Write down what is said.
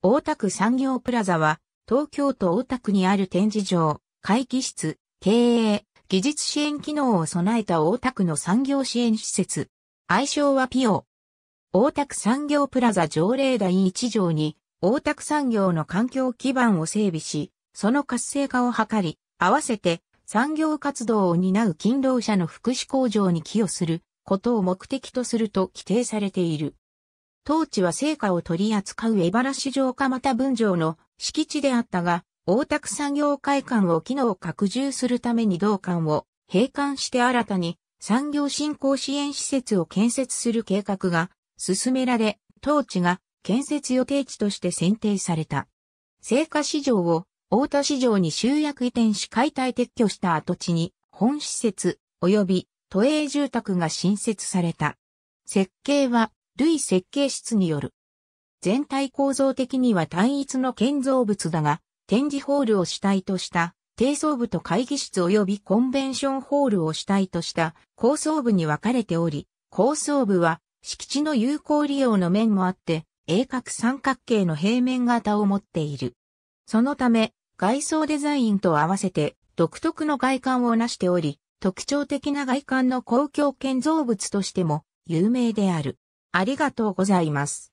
大田区産業プラザは、東京都大田区にある展示場、会議室、経営、技術支援機能を備えた大田区の産業支援施設。愛称はピオ。大田区産業プラザ条例第1条に、大田区産業の環境基盤を整備し、その活性化を図り、合わせて産業活動を担う勤労者の福祉向上に寄与することを目的とすると規定されている。当地は成果を取り扱う江原市場かまた分場の敷地であったが、大田区産業会館を機能拡充するために同館を閉館して新たに産業振興支援施設を建設する計画が進められ、当地が建設予定地として選定された。成果市場を大田市場に集約移転し解体撤去した跡地に本施設及び都営住宅が新設された。設計は類設計室による。全体構造的には単一の建造物だが、展示ホールを主体とした、低層部と会議室及びコンベンションホールを主体とした高層部に分かれており、高層部は敷地の有効利用の面もあって、鋭角三角形の平面型を持っている。そのため、外装デザインと合わせて独特の外観を成しており、特徴的な外観の公共建造物としても有名である。ありがとうございます。